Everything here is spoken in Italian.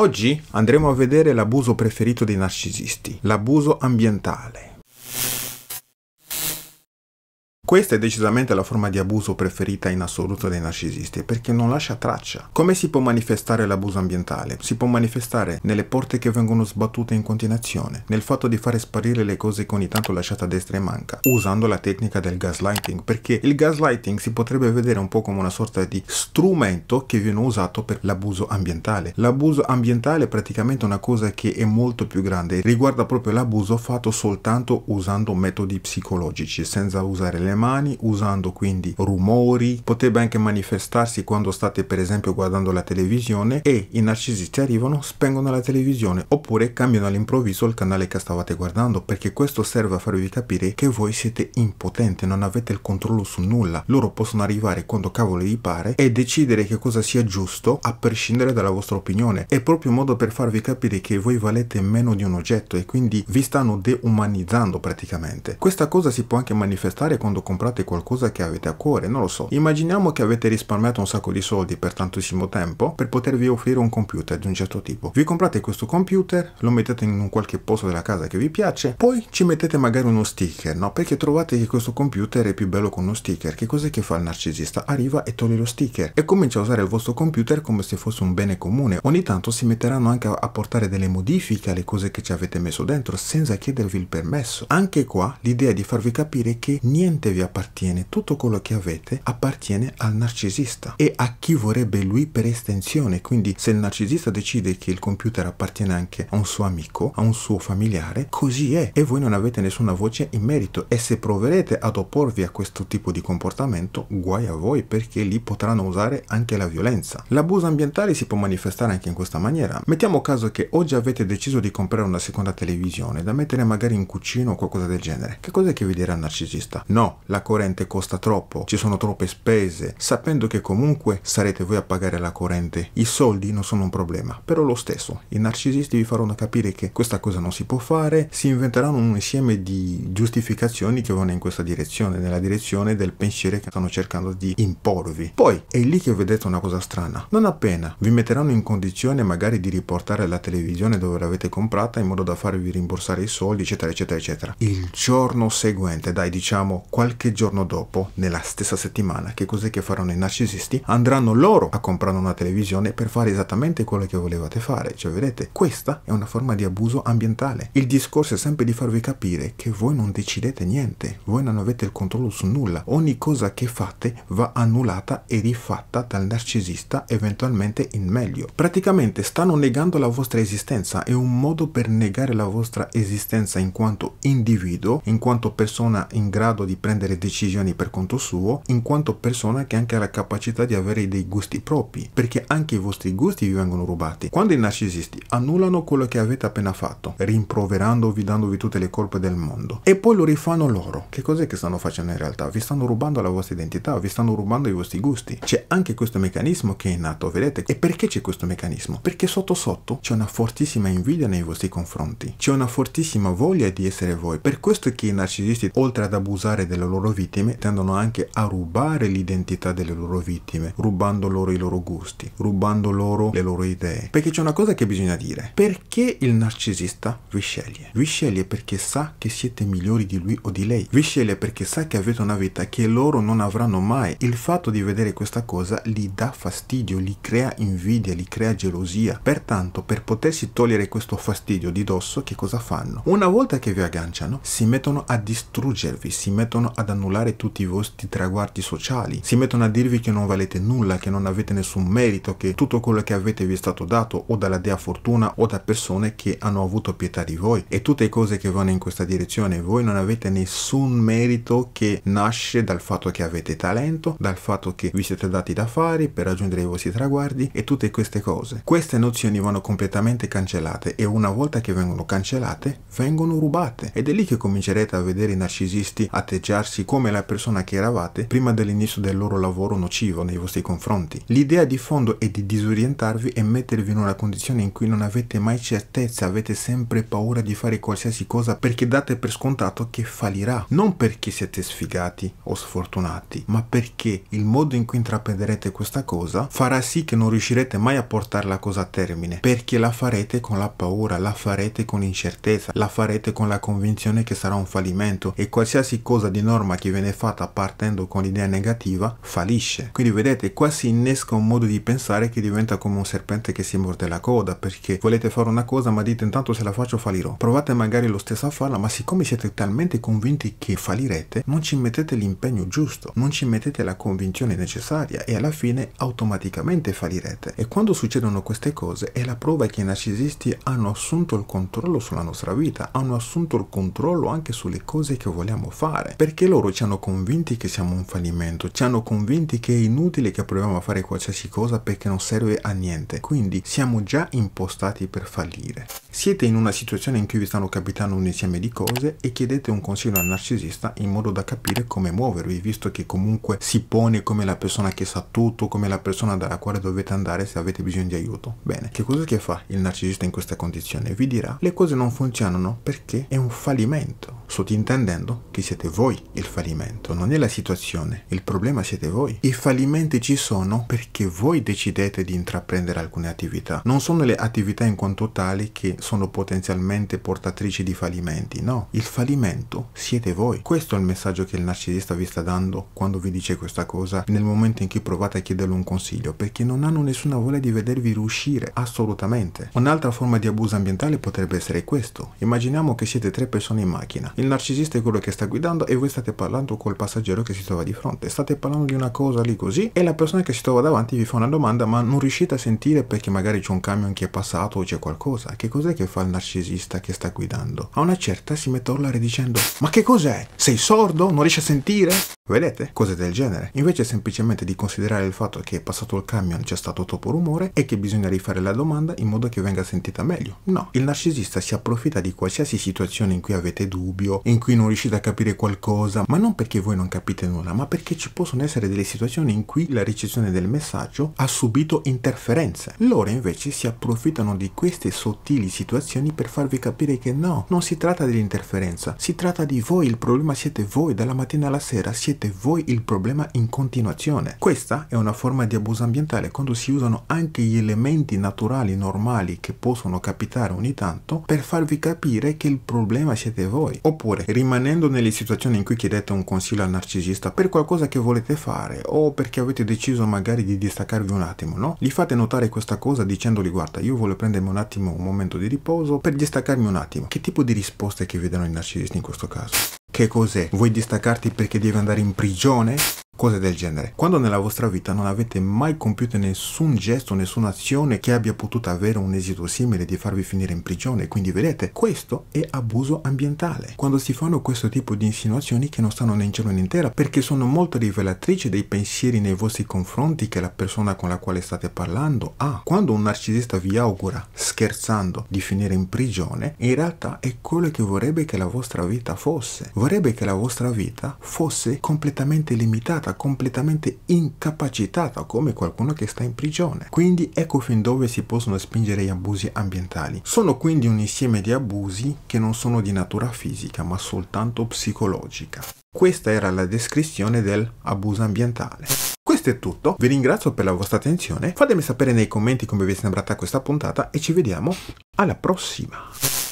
Oggi andremo a vedere l'abuso preferito dei narcisisti, l'abuso ambientale. Questa è decisamente la forma di abuso preferita in assoluto dai narcisisti perché non lascia traccia. Come si può manifestare l'abuso ambientale? Si può manifestare nelle porte che vengono sbattute in continuazione, nel fatto di fare sparire le cose che ogni tanto lasciate a destra e manca, usando la tecnica del gaslighting perché il gaslighting si potrebbe vedere un po' come una sorta di strumento che viene usato per l'abuso ambientale. L'abuso ambientale è praticamente una cosa che è molto più grande, riguarda proprio l'abuso fatto soltanto usando metodi psicologici, senza usare le mani usando quindi rumori, potrebbe anche manifestarsi quando state per esempio guardando la televisione e i narcisisti arrivano, spengono la televisione oppure cambiano all'improvviso il canale che stavate guardando perché questo serve a farvi capire che voi siete impotenti, non avete il controllo su nulla, loro possono arrivare quando cavolo gli pare e decidere che cosa sia giusto a prescindere dalla vostra opinione, è proprio un modo per farvi capire che voi valete meno di un oggetto e quindi vi stanno deumanizzando praticamente. Questa cosa si può anche manifestare quando comprate qualcosa che avete a cuore, non lo so. Immaginiamo che avete risparmiato un sacco di soldi per tantissimo tempo per potervi offrire un computer di un certo tipo. Vi comprate questo computer, lo mettete in un qualche posto della casa che vi piace, poi ci mettete magari uno sticker, no? Perché trovate che questo computer è più bello con uno sticker. Che cos'è che fa il narcisista? Arriva e toglie lo sticker e comincia a usare il vostro computer come se fosse un bene comune. Ogni tanto si metteranno anche a portare delle modifiche alle cose che ci avete messo dentro senza chiedervi il permesso. Anche qua l'idea è di farvi capire che niente vi vi appartiene, tutto quello che avete appartiene al narcisista e a chi vorrebbe lui per estensione. Quindi se il narcisista decide che il computer appartiene anche a un suo amico, a un suo familiare, così è e voi non avete nessuna voce in merito e se proverete ad opporvi a questo tipo di comportamento, guai a voi perché lì potranno usare anche la violenza. L'abuso ambientale si può manifestare anche in questa maniera. Mettiamo caso che oggi avete deciso di comprare una seconda televisione da mettere magari in cucina o qualcosa del genere. Che cos'è che vi dirà il narcisista? No, la corrente costa troppo, ci sono troppe spese, sapendo che comunque sarete voi a pagare la corrente. I soldi non sono un problema, però lo stesso, i narcisisti vi faranno capire che questa cosa non si può fare, si inventeranno un insieme di giustificazioni che vanno in questa direzione, nella direzione del pensiero che stanno cercando di imporvi. Poi è lì che vedete una cosa strana, non appena vi metteranno in condizione magari di riportare la televisione dove l'avete comprata in modo da farvi rimborsare i soldi, eccetera, eccetera, eccetera. Il giorno seguente, dai diciamo qualche qualche giorno dopo, nella stessa settimana, che cos'è che faranno i narcisisti? Andranno loro a comprare una televisione per fare esattamente quello che volevate fare. Cioè, vedete, questa è una forma di abuso ambientale. Il discorso è sempre di farvi capire che voi non decidete niente, voi non avete il controllo su nulla. Ogni cosa che fate va annullata e rifatta dal narcisista, eventualmente in meglio. Praticamente stanno negando la vostra esistenza, è un modo per negare la vostra esistenza in quanto individuo, in quanto persona in grado di prendere prendere decisioni per conto suo, in quanto persona che anche ha la capacità di avere dei gusti propri, perché anche i vostri gusti vi vengono rubati. Quando i narcisisti annullano quello che avete appena fatto, rimproverandovi, dandovi tutte le colpe del mondo, e poi lo rifanno loro, che cos'è che stanno facendo in realtà? Vi stanno rubando la vostra identità, vi stanno rubando i vostri gusti. C'è anche questo meccanismo che è nato, vedete? E perché c'è questo meccanismo? Perché sotto sotto c'è una fortissima invidia nei vostri confronti, c'è una fortissima voglia di essere voi. Per questo che i narcisisti, oltre ad abusare della loro loro vittime tendono anche a rubare l'identità delle loro vittime, rubando loro i loro gusti, rubando loro le loro idee. Perché c'è una cosa che bisogna dire. Perché il narcisista vi sceglie? Vi sceglie perché sa che siete migliori di lui o di lei. Vi sceglie perché sa che avete una vita che loro non avranno mai. Il fatto di vedere questa cosa li dà fastidio, li crea invidia, li crea gelosia. Pertanto, per potersi togliere questo fastidio di dosso, che cosa fanno? Una volta che vi agganciano, si mettono a distruggervi, si mettono a ad annullare tutti i vostri traguardi sociali, si mettono a dirvi che non valete nulla, che non avete nessun merito, che tutto quello che avete vi è stato dato o dalla dea fortuna o da persone che hanno avuto pietà di voi e tutte cose che vanno in questa direzione, voi non avete nessun merito che nasce dal fatto che avete talento, dal fatto che vi siete dati da fare per raggiungere i vostri traguardi e tutte queste cose. Queste nozioni vanno completamente cancellate e una volta che vengono cancellate vengono rubate ed è lì che comincerete a vedere i narcisisti atteggiarsi mostrarsi come la persona che eravate prima dell'inizio del loro lavoro nocivo nei vostri confronti. L'idea di fondo è di disorientarvi e mettervi in una condizione in cui non avete mai certezza, avete sempre paura di fare qualsiasi cosa perché date per scontato che fallirà. Non perché siete sfigati o sfortunati, ma perché il modo in cui intraprenderete questa cosa farà sì che non riuscirete mai a portare la cosa a termine, perché la farete con la paura, la farete con incertezza, la farete con la convinzione che sarà un fallimento e qualsiasi cosa di non norma che viene fatta partendo con l'idea negativa fallisce. Quindi vedete, qua si innesca un modo di pensare che diventa come un serpente che si morde la coda, perché volete fare una cosa ma dite intanto se la faccio fallirò. Provate magari lo stesso a farla, ma siccome siete talmente convinti che fallirete, non ci mettete l'impegno giusto, non ci mettete la convinzione necessaria e alla fine automaticamente fallirete. E quando succedono queste cose è la prova che i narcisisti hanno assunto il controllo sulla nostra vita, hanno assunto il controllo anche sulle cose che vogliamo fare, perché loro ci hanno convinti che siamo un fallimento, ci hanno convinti che è inutile che proviamo a fare qualsiasi cosa perché non serve a niente, quindi siamo già impostati per fallire. Siete in una situazione in cui vi stanno capitando un insieme di cose e chiedete un consiglio al narcisista in modo da capire come muovervi, visto che comunque si pone come la persona che sa tutto, come la persona dalla quale dovete andare se avete bisogno di aiuto. Bene, che cosa che fa il narcisista in questa condizione? Vi dirà le cose non funzionano perché è un fallimento, sottintendendo che siete voi il fallimento, non è la situazione, il problema siete voi. I fallimenti ci sono perché voi decidete di intraprendere alcune attività. Non sono le attività in quanto tali che sono potenzialmente portatrici di fallimenti, no. Il fallimento siete voi. Questo è il messaggio che il narcisista vi sta dando quando vi dice questa cosa nel momento in cui provate a chiederle un consiglio, perché non hanno nessuna voglia di vedervi riuscire, assolutamente. Un'altra forma di abuso ambientale potrebbe essere questo. Immaginiamo che siete tre persone in macchina. Il narcisista è quello che sta guidando e voi state state parlando col passaggero che si trova di fronte, state parlando di una cosa lì così e la persona che si trova davanti vi fa una domanda ma non riuscite a sentire perché magari c'è un camion che è passato o c'è qualcosa. Che cos'è che fa il narcisista che sta guidando? A una certa si mette a urlare dicendo ma che cos'è? Sei sordo? Non riesci a sentire? Vedete? Cose del genere. Invece semplicemente di considerare il fatto che è passato il camion c'è stato troppo rumore e che bisogna rifare la domanda in modo che venga sentita meglio. No, il narcisista si approfitta di qualsiasi situazione in cui avete dubbio, in cui non riuscite a capire qualcosa, ma non perché voi non capite nulla, ma perché ci possono essere delle situazioni in cui la ricezione del messaggio ha subito interferenze. Loro invece si approfittano di queste sottili situazioni per farvi capire che no, non si tratta dell'interferenza, si tratta di voi, il problema siete voi, dalla mattina alla sera siete siete voi il problema in continuazione. Questa è una forma di abuso ambientale quando si usano anche gli elementi naturali normali che possono capitare ogni tanto per farvi capire che il problema siete voi. Oppure, rimanendo nelle situazioni in cui chiedete un consiglio al narcisista per qualcosa che volete fare o perché avete deciso magari di distaccarvi un attimo, no? Gli fate notare questa cosa dicendogli guarda, io voglio prendermi un attimo un momento di riposo per distaccarmi un attimo. Che tipo di risposte che vedono i narcisisti in questo caso? Che cos'è? Vuoi distaccarti perché devi andare in prigione? cose del genere. Quando nella vostra vita non avete mai compiuto nessun gesto, nessuna azione che abbia potuto avere un esito simile di farvi finire in prigione, quindi vedete, questo è abuso ambientale. Quando si fanno questo tipo di insinuazioni che non stanno né in cielo né in terra, perché sono molto rivelatrici dei pensieri nei vostri confronti che la persona con la quale state parlando ha. Quando un narcisista vi augura, scherzando, di finire in prigione, in realtà è quello che vorrebbe che la vostra vita fosse. Vorrebbe che la vostra vita fosse completamente limitata svuotata, completamente incapacitata come qualcuno che sta in prigione. Quindi ecco fin dove si possono spingere gli abusi ambientali. Sono quindi un insieme di abusi che non sono di natura fisica ma soltanto psicologica. Questa era la descrizione dell'abuso ambientale. Questo è tutto, vi ringrazio per la vostra attenzione, fatemi sapere nei commenti come vi è sembrata questa puntata e ci vediamo alla prossima!